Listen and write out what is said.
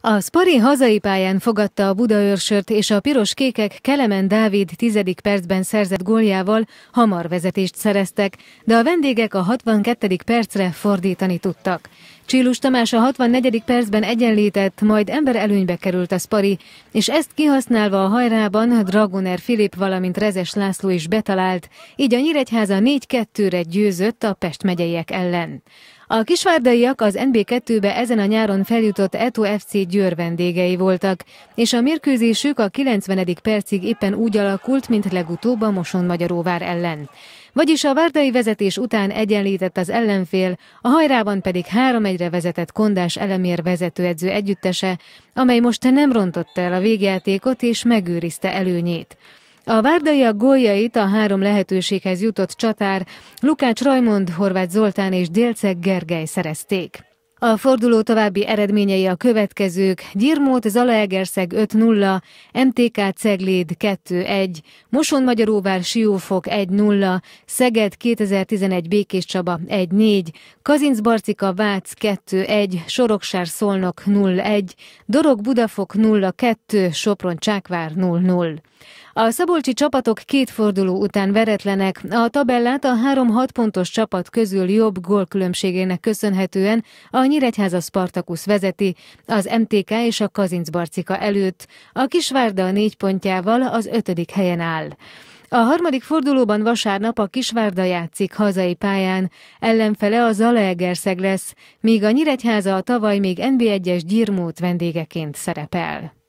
A Spari hazai pályán fogadta a Budaörsört, és a piros-kékek Kelemen Dávid tizedik percben szerzett góljával hamar vezetést szereztek, de a vendégek a 62. percre fordítani tudtak. Csillus Tamás a 64. percben egyenlített, majd ember előnybe került a Spari, és ezt kihasználva a hajrában Dragoner Filip, valamint Rezes László is betalált, így a Nyíregyháza 4-2-re győzött a Pest megyeiek ellen. A kisvárdaiak az NB2-be ezen a nyáron feljutott Eto FC Győr vendégei voltak, és a mérkőzésük a 90. percig éppen úgy alakult, mint legutóbb a Moson Magyaróvár ellen. Vagyis a várdai vezetés után egyenlített az ellenfél, a hajrában pedig három egyre vezetett Kondás elemér vezetőedző együttese, amely most nem rontotta el a végjátékot és megőrizte előnyét. A várdaiak góljait a három lehetőséghez jutott csatár Lukács Rajmond, Horváth Zoltán és Délceg Gergely szerezték. A forduló további eredményei a következők. Gyirmót Zalaegerszeg 5-0, MTK Cegléd 2-1, Mosonmagyaróvár Siófok 1-0, Szeged 2011 Békés Csaba 1-4, Barcika Vác 2-1, Soroksár Szolnok 0-1, Dorog Budafok 0-2, Sopron Csákvár 0-0. A szabolcsi csapatok két forduló után veretlenek. A tabellát a három 6 pontos csapat közül jobb gólkülönbségének köszönhetően a Nyíregyháza Spartakusz vezeti, az MTK és a Kazincbarcika előtt, a Kisvárda a négy pontjával az ötödik helyen áll. A harmadik fordulóban vasárnap a Kisvárda játszik hazai pályán, ellenfele a Zalaegerszeg lesz, míg a Nyíregyháza a tavaly még NB1-es Gyirmót vendégeként szerepel.